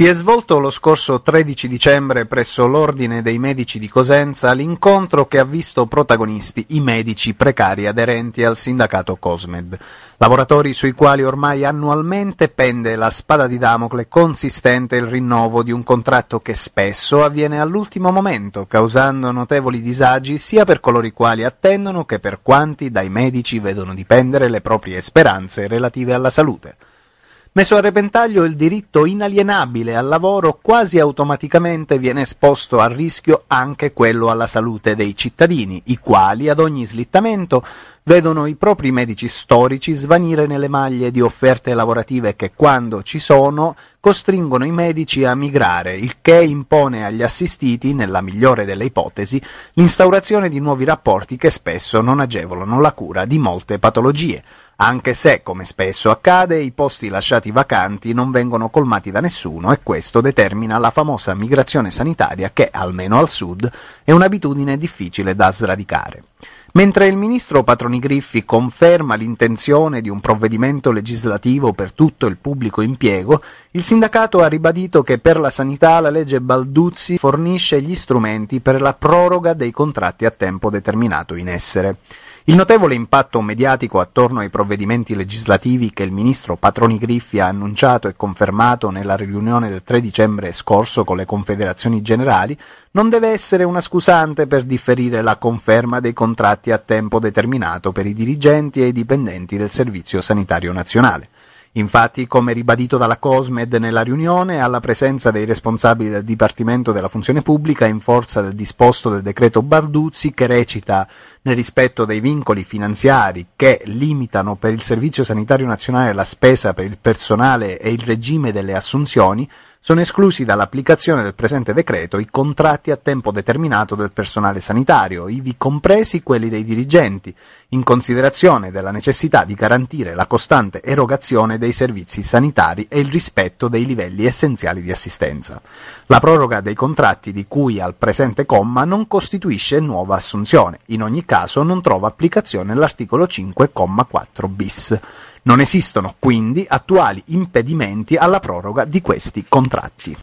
Si è svolto lo scorso 13 dicembre presso l'Ordine dei Medici di Cosenza l'incontro che ha visto protagonisti i medici precari aderenti al sindacato Cosmed, lavoratori sui quali ormai annualmente pende la spada di Damocle consistente il rinnovo di un contratto che spesso avviene all'ultimo momento, causando notevoli disagi sia per coloro i quali attendono che per quanti dai medici vedono dipendere le proprie speranze relative alla salute messo a repentaglio il diritto inalienabile al lavoro, quasi automaticamente viene esposto a rischio anche quello alla salute dei cittadini, i quali ad ogni slittamento vedono i propri medici storici svanire nelle maglie di offerte lavorative che quando ci sono costringono i medici a migrare, il che impone agli assistiti, nella migliore delle ipotesi, l'instaurazione di nuovi rapporti che spesso non agevolano la cura di molte patologie anche se, come spesso accade, i posti lasciati vacanti non vengono colmati da nessuno e questo determina la famosa migrazione sanitaria che, almeno al sud, è un'abitudine difficile da sradicare. Mentre il ministro Patroni Griffi conferma l'intenzione di un provvedimento legislativo per tutto il pubblico impiego, il sindacato ha ribadito che per la sanità la legge Balduzzi fornisce gli strumenti per la proroga dei contratti a tempo determinato in essere. Il notevole impatto mediatico attorno ai provvedimenti legislativi che il ministro Patroni Griffi ha annunciato e confermato nella riunione del 3 dicembre scorso con le confederazioni generali non deve essere una scusante per differire la conferma dei contratti a tempo determinato per i dirigenti e i dipendenti del Servizio Sanitario Nazionale. Infatti, come ribadito dalla Cosmed nella riunione, alla presenza dei responsabili del Dipartimento della Funzione Pubblica in forza del disposto del decreto Barduzzi che recita nel rispetto dei vincoli finanziari che limitano per il Servizio Sanitario Nazionale la spesa per il personale e il regime delle assunzioni, sono esclusi dall'applicazione del presente decreto i contratti a tempo determinato del personale sanitario, ivi compresi quelli dei dirigenti, in considerazione della necessità di garantire la costante erogazione dei servizi sanitari e il rispetto dei livelli essenziali di assistenza. La proroga dei contratti di cui al presente comma non costituisce nuova assunzione, in ogni caso non trova applicazione l'articolo 5,4 bis. Non esistono quindi attuali impedimenti alla proroga di questi contratti.